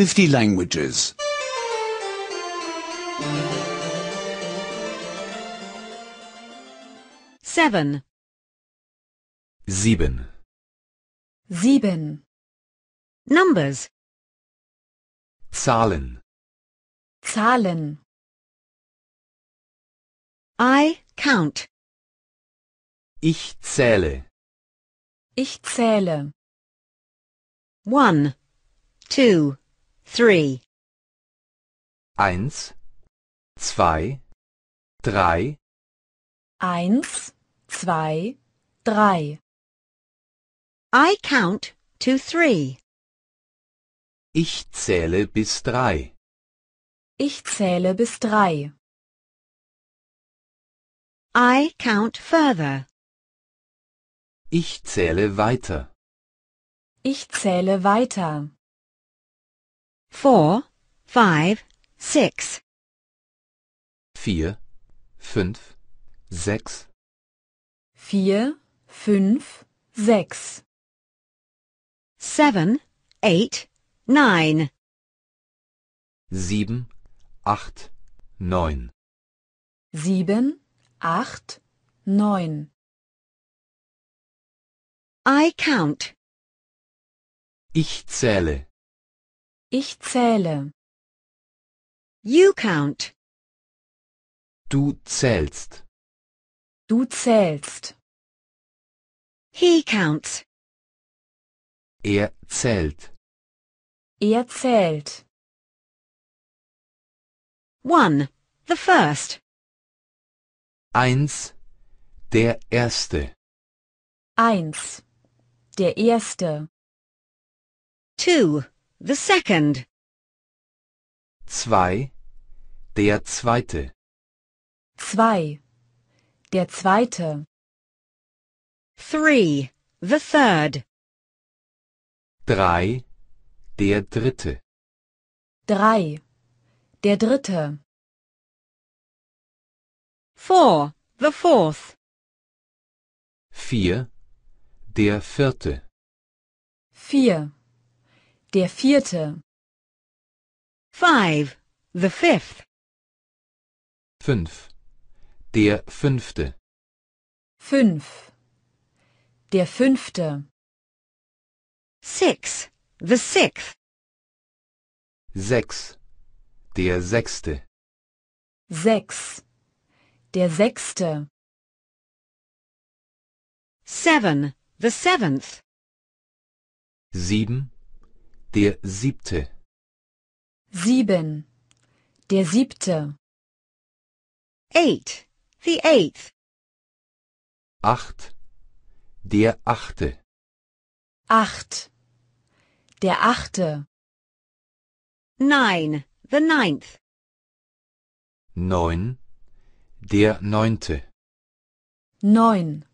50 languages. 7. Seven. Seven. Numbers. Zahlen. Zahlen. I count. Ich zähle. Ich zähle. One, two, three. Eins, zwei, drei. Eins, zwei, drei. I count to three. Ich zähle bis drei. Ich zähle bis drei. I count further. Ich zähle weiter. Ich zähle weiter four, five, six. Vier, fünf, sechs. Vier, fünf, sechs. Seven, eight, nine. Sieben, acht, neun. Sieben, acht, neun. I count. Ich zähle. Ich zähle. You count. Du zählst. Du zählst. He counts. Er zählt. Er zählt. One. The first. Eins. Der erste. Eins. Der erste. Two. The second. Zwei, der zweite. Zwei, der zweite. Three, the third. Drei, der dritte. Drei, der dritte. Four, the fourth. Vier, der vierte. Vier, Der vierte. Five. The fifth. Fünf. Der fünfte. Fünf. Der fünfte. Six. The sixth. Sechs. Der sechste. Sechs. Der sechste. Seven. The seventh. Sieben. Der siebte. Sieben. Der siebte. Eight. The eighth. Acht. Der achte. Acht. Der achte. Nine. The ninth. Neun. Der neunte. Neun.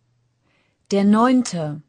Der neunte.